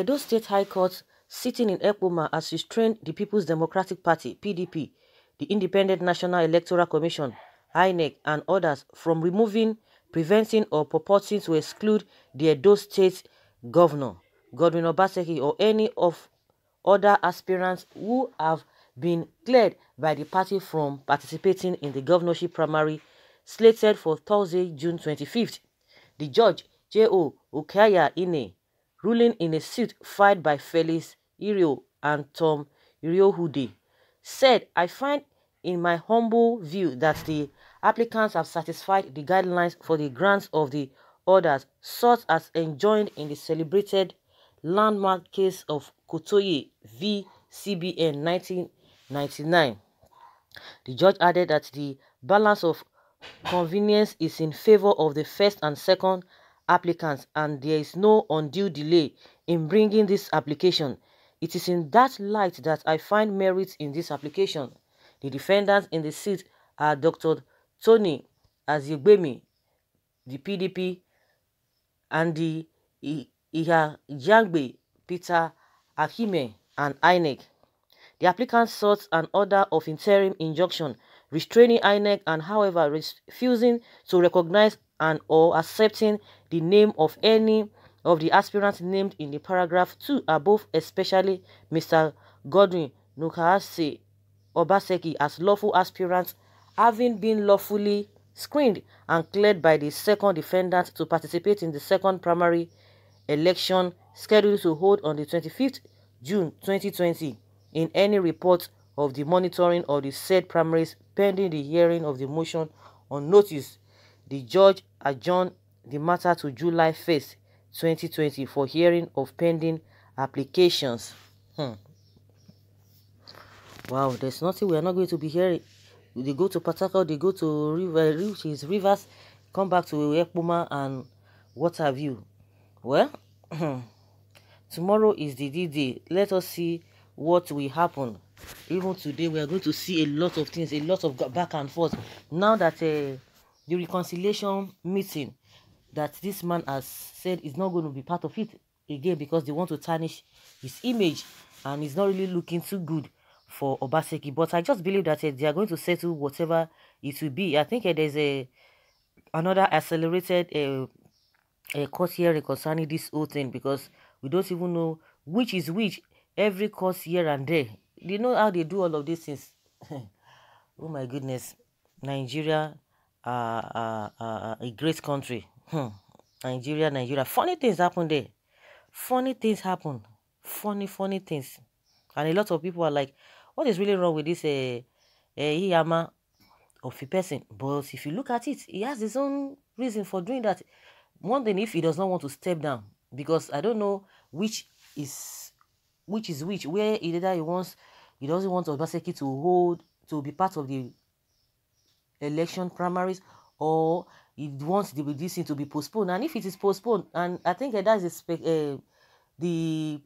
the Edo State High Court sitting in Ekpoma has restrained the People's Democratic Party (PDP), the Independent National Electoral Commission (INEC), and others from removing, preventing, or purporting to exclude the Edo State Governor Godwin Obaseki or any of other aspirants who have been cleared by the party from participating in the governorship primary slated for Thursday, June 25th. The judge, J.O. Okaya Ine, ruling in a suit filed by Felix Irio and Tom Iriohude, said, I find in my humble view that the applicants have satisfied the guidelines for the grants of the orders such as enjoined in the celebrated landmark case of Kotoye v. CBN 1999. The judge added that the balance of convenience is in favor of the first and second applicants and there is no undue delay in bringing this application. It is in that light that I find merit in this application. The defendants in the seat are Dr. Tony Azigbemi, the PDP, and the Iha Jangbe, Peter Akime, and INEC. The applicant sought an order of interim injunction restraining INEC and however refusing to recognize and or accepting the name of any of the aspirants named in the paragraph 2 above, especially Mr. Godwin Nukahase Obaseki as lawful aspirants having been lawfully screened and cleared by the second defendant to participate in the second primary election scheduled to hold on the 25th June 2020 in any report of the monitoring of the said primaries pending the hearing of the motion on notice, the judge adjourned the matter to July 1st, 2020 for hearing of pending applications. Hmm. Wow, there's nothing we are not going to be hearing. They go to Patako, they go to River, which is Rivers, come back to Ekpoma and what have you. Well, tomorrow is the D-Day. Let us see what will happen even today we are going to see a lot of things a lot of back and forth now that uh, the reconciliation meeting that this man has said is not going to be part of it again because they want to tarnish his image and it's not really looking too good for Obaseki. But I just believe that uh, they are going to settle whatever it will be. I think uh, there's a another accelerated uh, a court hearing concerning this whole thing because we don't even know which is which every court here and there they know how they do all of these things. oh my goodness, Nigeria, uh, uh, uh, a great country. Hmm. Nigeria, Nigeria. Funny things happen there. Funny things happen. Funny, funny things. And a lot of people are like, what is really wrong with this uh, uh, Iyama of a person? But if you look at it, he has his own reason for doing that. One thing, if he does not want to step down, because I don't know which is which is which, where either he wants, he doesn't want Obaseki to hold, to be part of the election primaries, or he wants the, this thing to be postponed. And if it is postponed, and I think that is uh, the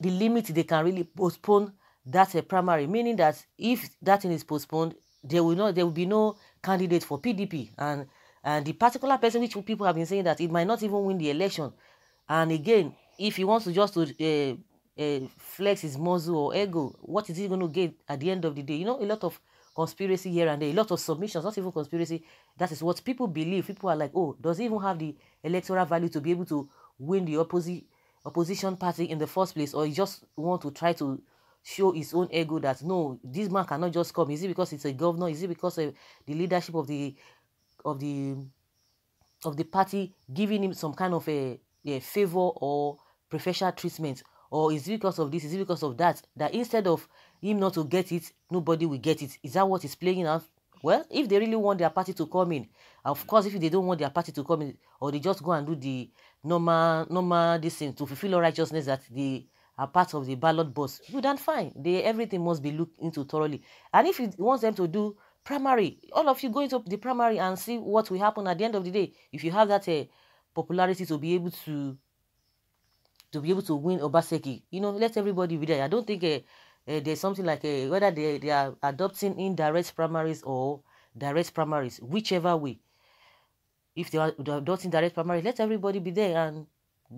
the limit they can really postpone that's a eh, primary, meaning that if that thing is postponed, there will not there will be no candidate for PDP, and and the particular person which people have been saying that it might not even win the election, and again, if he wants to just to uh, flex his muzzle or ego. What is he going to get at the end of the day? You know, a lot of conspiracy here and there, a lot of submissions, not even conspiracy. That is what people believe. People are like, oh, does he even have the electoral value to be able to win the opposi- opposition party in the first place? Or he just want to try to show his own ego that, no, this man cannot just come. Is it because it's a governor? Is it because of the leadership of the of the of the party giving him some kind of a, a favor or preferential treatment or is it because of this is it because of that that instead of him not to get it nobody will get it is that what is playing out well if they really want their party to come in of course if they don't want their party to come in or they just go and do the normal normal this thing to fulfill all righteousness that they are part of the ballot box good and fine they everything must be looked into thoroughly and if you want them to do primary all of you go into the primary and see what will happen at the end of the day if you have that uh, popularity to be able to to be able to win Obaseki. You know, let everybody be there. I don't think uh, uh, there's something like uh, whether they, they are adopting indirect primaries or direct primaries, whichever way. If they are adopting direct primaries, let everybody be there and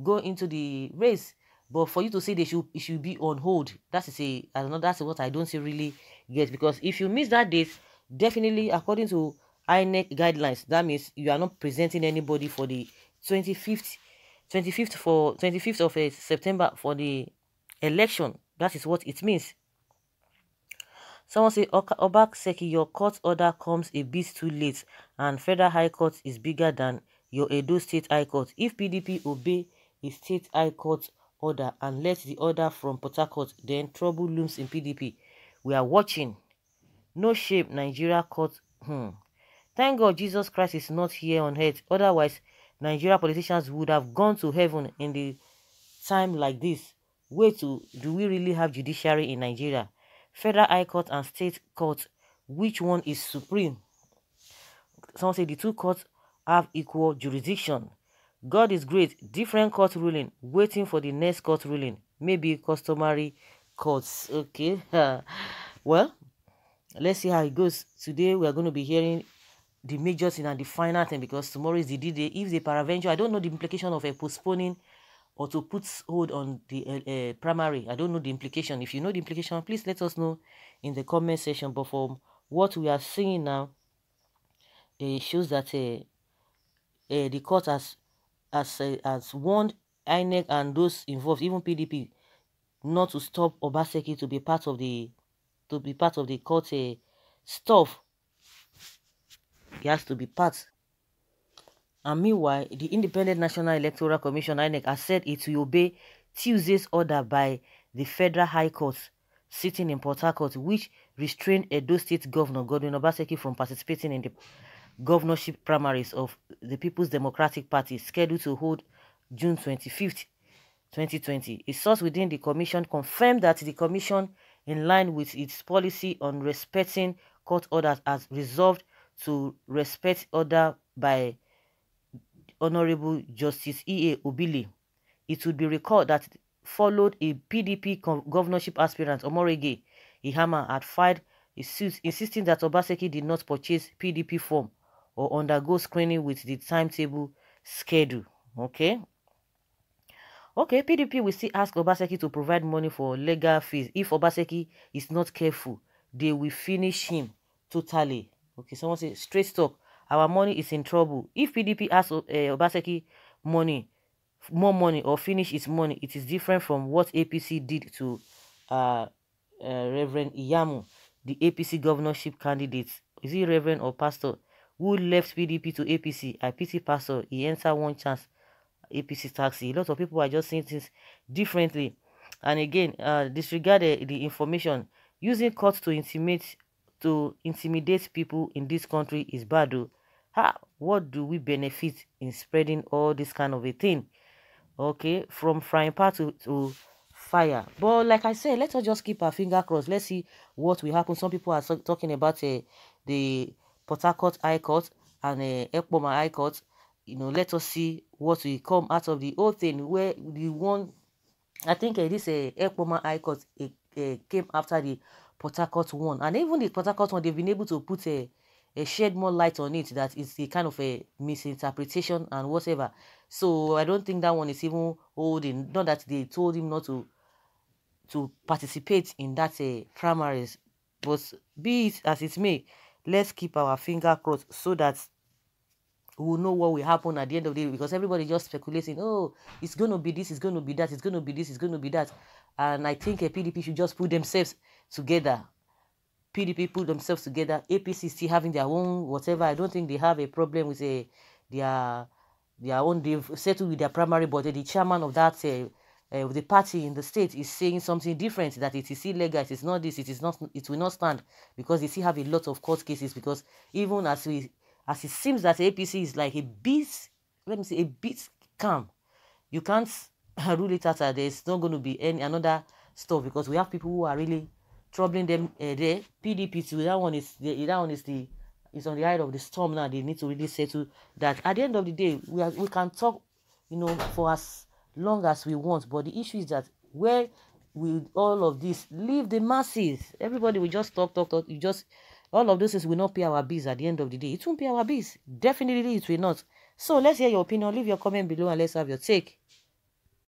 go into the race. But for you to say they should it should be on hold, that is a I don't know, that's what I don't see really get because if you miss that date, definitely according to INEC guidelines, that means you are not presenting anybody for the 25th 25th for 25th of uh, September for the election. That is what it means. Someone say Obak your court order comes a bit too late, and Federal High Court is bigger than your Edo State High Court. If PDP obey a State High Court order and let the order from Port Court, then trouble looms in PDP. We are watching. No shame, Nigeria court. Hmm. Thank God Jesus Christ is not here on earth. Otherwise, Nigeria politicians would have gone to heaven in the time like this. Wait, to, oh, do we really have judiciary in Nigeria? Federal High Court and State Court, which one is supreme? Some say the two courts have equal jurisdiction. God is great, different court ruling, waiting for the next court ruling, maybe customary courts. Okay, well, let's see how it goes. Today we are going to be hearing the major thing and the final thing because tomorrow is the D-Day. If the paraventure, I don't know the implication of a postponing or to put hold on the uh, uh, primary. I don't know the implication. If you know the implication, please let us know in the comment section. But from what we are seeing now, it shows that uh, uh the court has has, uh, has warned INEC and those involved, even PDP, not to stop Obaseki to be part of the to be part of the court uh, stuff he has to be part. And meanwhile, the Independent National Electoral Commission, INEC, has said it will obey Tuesday's order by the Federal High Court sitting in Port Harcourt, which restrained Edo State Governor Godwin Obaseki from participating in the governorship primaries of the People's Democratic Party scheduled to hold June 25th, 2020. A source within the commission confirmed that the commission, in line with its policy on respecting court orders, has resolved to respect order by Honorable Justice E.A. Obili. It would be recalled that followed a PDP governorship aspirant, Omorege Ihama, had filed a suit insisting that Obaseki did not purchase PDP form or undergo screening with the timetable schedule. Okay? Okay, PDP will still ask Obaseki to provide money for legal fees. If Obaseki is not careful, they will finish him totally. Okay, someone says straight talk. Our money is in trouble. If PDP asks uh, eh, Obaseki money, more money or finish its money, it is different from what APC did to uh, uh, Reverend Iyamu, the APC governorship candidate. Is he Reverend or Pastor? Who left PDP to APC? APC Pastor. He entered one chance. APC taxi. A lot of people are just seeing things differently. And again, uh, disregard the, the information. Using courts to intimate to intimidate people in this country is bad. Oh. Ha, what do we benefit in spreading all this kind of a thing? Okay, from frying pan to, to fire. But like I said, let us just keep our finger crossed. Let's see what will happen. Some people are so talking about uh, the Port Harcourt High Court and uh, Ekpoma High Court. You know, let us see what will come out of the whole thing. Where the one, I think uh, this uh, Ekpoma High Court uh, uh, came after the Port Harcourt one. And even the Port Harcourt one, they've been able to put a, a shed more light on it that is the kind of a misinterpretation and whatever. So I don't think that one is even holding. Not that they told him not to to participate in that uh, primaries, but be it as it may, let's keep our finger crossed so that we'll know what will happen at the end of the day because everybody just speculating, oh, it's going to be this, it's going to be that, it's going to be this, it's going to be that. And I think a PDP should just put themselves together. PDP put themselves together. APC still having their own whatever. I don't think they have a problem with a, eh, their their own. They've settled with their primary body. Eh, the chairman of that uh, uh, the party in the state is saying something different that it is illegal, it is not this, it is not, it will not stand because they still have a lot of court cases because even as we, as it seems that APC is like a bit, let me say, a bit calm, you can't rule it out there's not going to be any another stuff because we have people who are really troubling them uh, there. PDP too. That one is the, that one is the is on the height of the storm now. They need to really settle that. At the end of the day, we are, we can talk, you know, for as long as we want. But the issue is that where will all of this leave the masses? Everybody will just talk, talk, talk. You just all of those things will not pay our bills at the end of the day. It won't pay our bills. Definitely, it will not. So let's hear your opinion. Leave your comment below and let's have your take.